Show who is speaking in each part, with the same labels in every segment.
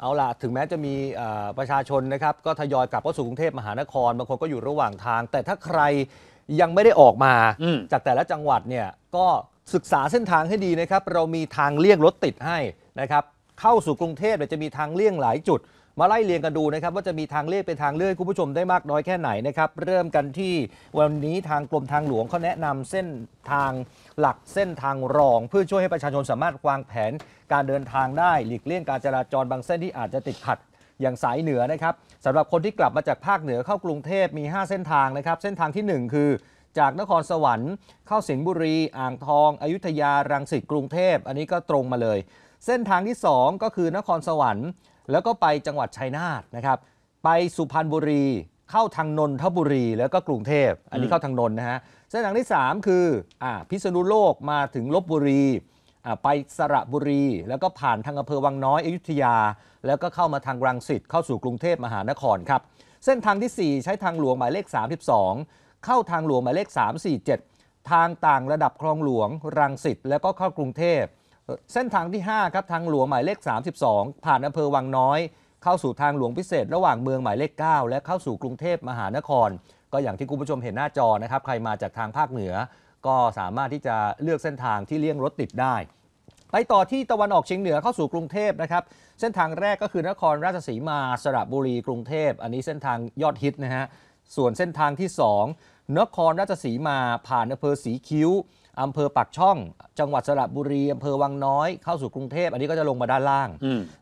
Speaker 1: เอาล่ะ ถึงแม้จะมีประชาชนนะครับก็ทยอยกลับเข้าสู่กรุงเทพมหานครบางคนก็อยู่ระหว่างทาง แต่ถ้าใครยังไม่ได้ออกมา จากแต่ละจังหวัดเนี่ยก็ศึกษาเส้นทางให้ดีนะครับเรามีทางเลี่ยงรถติดให้นะครับเข้าสู่กรุงเทพจะมีทางเลี่ยงหลายจุดมาไล่เรียงกันดูนะครับว่าจะมีทางเลือกเป็นทางเลือกคุณผู้ชมได้มากน้อยแค่ไหนนะครับเริ่มกันที่วันนี้ทางกรมทางหลวงเขาแนะนำเส้นทางหลักเส้นทางรอง เพื่อช่วยให้ประชาชนสามารถวางแผนการเดินทางได้ หลีกเลี่ยงการจราจรบางเส้นที่อาจจะติดขัดอย่างสายเหนือนะครับสำหรับคนที่กลับมาจากภาคเหนือเข้ากรุงเทพมี 5 เส้นทางนะครับ เส้นทางที่ 1 คือ จากนครสวรรค์ เข้าสิงห์บุรี อ่างทอง อยุธยารังสิตกรุงเทพอันนี้ก็ตรงมาเลย เส้นทางที่ 2 ก็คือนครสวรรค์แล้วก็ไปจังหวัดชัยนาทนะครับไปสุพรรณบุรีเข้าทางนนทบุรีแล้วก็กรุงเทพ อันนี้เข้าทางนนนะฮะเส้นทางที่ 3 คืออพิษณุโลกมาถึงลบบุรีไปสระบุรี แล้วก็ผ่านทางอำเภอวังน้อยอยุธยา แล้วก็เข้ามาทางรังสิตเข้าสู่กรุงเทพมหานครครับ เส้นทางที่ 4 ใช้ทางหลวงหมายเลข 32 เข้าทางหลวงหมายเลข347 ทางต่างระดับคลองหลวงรังสิตแล้วก็เข้ากรุงเทพเส้นทางที่5ครับทางหลวงหมายเลข32 ผ่านอำเภอวังน้อยเข้าสู่ทางหลวงพิเศษระหว่างเมืองหมายเลข9และเข้าสู่กรุงเทพมหานคร ก็อย่างที่คุณผู้ชมเห็นหน้าจอนะครับ ใครมาจากทางภาคเหนือ ก็สามารถที่จะเลือกเส้นทางที่เลี่ยงรถติดได้ ไปต่อที่ตะวันออกเฉียงเหนือเข้าสู่กรุงเทพนะครับ เส้นทางแรกก็คือนครราชสีมาสระบุรีกรุงเทพอันนี้เส้นทางยอดฮิตนะฮะส่วนเส้นทางที่ 2 นครราชสีมา ผ่านอำเภอสีคิ้ว อำเภอปากช่อง จังหวัดสระบุรีอำเภอวังน้อยเข้าสู่กรุงเทพอันนี้ก็จะลงมาด้านล่าง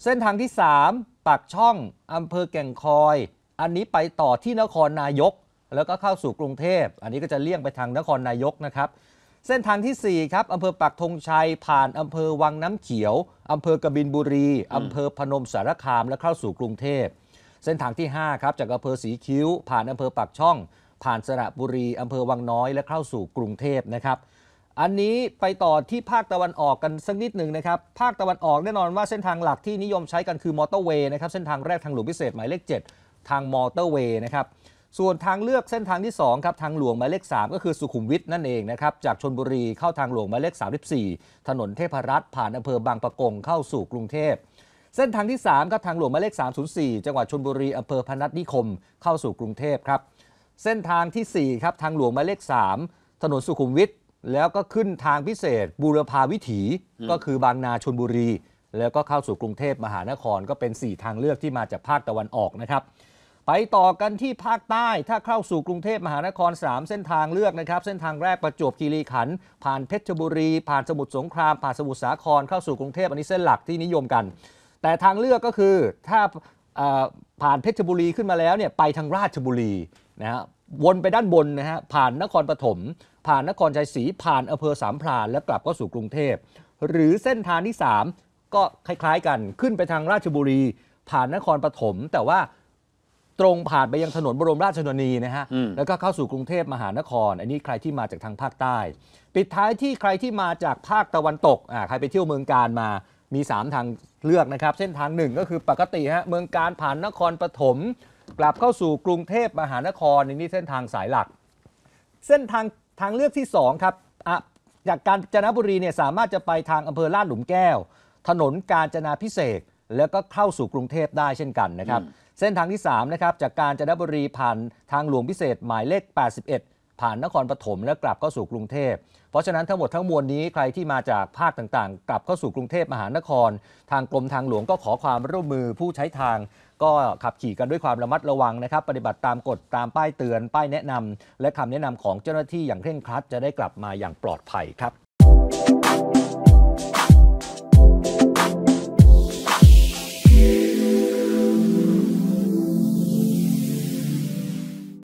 Speaker 1: เส้นทางที่ 3 ปากช่อง อำเภอแก่งคอย อันนี้ไปต่อที่นครนายกแล้วก็เข้าสู่กรุงเทพอันนี้ก็จะเลี่ยงไปทางนครนายกนะครับ เส้นทางทีสี่4ครับอำเภอปักธงชัยผ่านอำเภอวังน้ำเขียวอำเภอกบินบุรีอำเภอพนมสารคาม และเข้าสู่กรุงเทพเส้นทางที่5ครับจากอำเภอสีคิ้ว ผ่านอำเภอปากช่อง ผ่านสระบุรีอำเภอวังน้อย และเข้าสู่กรุงเทพนะครับอันนี้ไปต่อที่ภาคตะวันออกกันสักนิดหนึ่งนะครับภาคตะวันออกแน่นอนว่าเส้นทางหลักที่นิยมใช้กันคือมอเตอร์เวย์นะครับเส้นทางแรกทางหลวงพิเศษหมายเลข7ทางมอเตอร์เวย์นะครับส่วนทางเลือกเส้นทางที่2ครับทางหลวงหมายเลข3ก็คือสุขุมวิทนั่นเองนะครับจากชนบุรีเข้าทางหลวงหมายเลข34ถนนเทพรัตน์ผ่านอำเภอบางปะกงเข้าสู่กรุงเทพเส้นทางที่3ครับทางหลวงหมายเลข 304 จังหวัดชลบุรี อำเภอพนัสนิคม เข้าสู่กรุงเทพครับ เส้นทางที่4ครับทางหลวงหมายเลข 3 ถนนสุขุมวิท แล้วก็ขึ้นทางพิเศษ บูรพาวิถี ก็คือบางนาชลบุรี แล้วก็เข้าสู่กรุงเทพมหานครก็เป็น 4 ทางเลือกที่มาจากภาคตะวันออกนะครับ ไปต่อกันที่ภาคใต้ถ้าเข้าสู่กรุงเทพมหานคร 3 เส้นทางเลือกนะครับเส้นทางแรกประจวบคีรีขันธ์ผ่านเพชรบุรีผ่านสมุทรสงครามผ่านสมุทรสาครเข้าสู่กรุงเทพอันนี้เส้นหลักที่นิยมกันแต่ทางเลือกก็คือถ้าผ่านเพชรบุรีขึ้นมาแล้วเนี่ยไปทางราชบุรีนะฮะวนไปด้านบนนะฮะผ่านนครปฐมผ่านนครชัยศรีผ่านอำเภอสามพรานแล้วกลับก็สู่กรุงเทพหรือเส้นทางที่ 3 ก็คล้ายๆกันขึ้นไปทางราชบุรี ผ่านนครปฐมแต่ว่าตรงผ่านไปยังถนนบรมราชชนนีนะฮะแล้วก็เข้าสู่กรุงเทพมหานคร อันนี้ใครที่มาจากทางภาคใต้ ปิดท้ายที่ใครที่มาจากภาคตะวันตกอ่าใครไปเที่ยวเมืองการมามี 3 ทางเลือกนะครับ เส้นทางหนึ่งก็คือปกติฮะเมืองการผ่านนครปฐมกลับเข้าสู่กรุงเทพมหานครในนี่เส้นทางสายหลัก เส้นทางทางเลือกที่2ครับจากการจนบุรีเนี่ยสามารถจะไปทางอำเภอลาดหลุมแก้ว ถนนกาญจนาพิเศษแล้วก็เข้าสู่กรุงเทพได้เช่นกันนะครับเส้นทางที่3นะครับจากการจนบุรีผ่านทางหลวงพิเศษหมายเลข 81ผ่านนครปฐมและกลับเข้าสู่กรุงเทพ เพราะฉะนั้นทั้งหมดทั้งมวลนี้ใครที่มาจากภาคต่างๆ กลับเข้าสู่กรุงเทพมหานคร ทางกรมทางหลวงก็ขอความร่วมมือผู้ใช้ทาง ก็ขับขี่กันด้วยความระมัดระวังนะครับ ปฏิบัติตามกฎตามป้ายเตือนป้ายแนะนำ และคำแนะนำของเจ้าหน้าที่อย่างเคร่งครัด จะได้กลับมาอย่างปลอดภัยครับ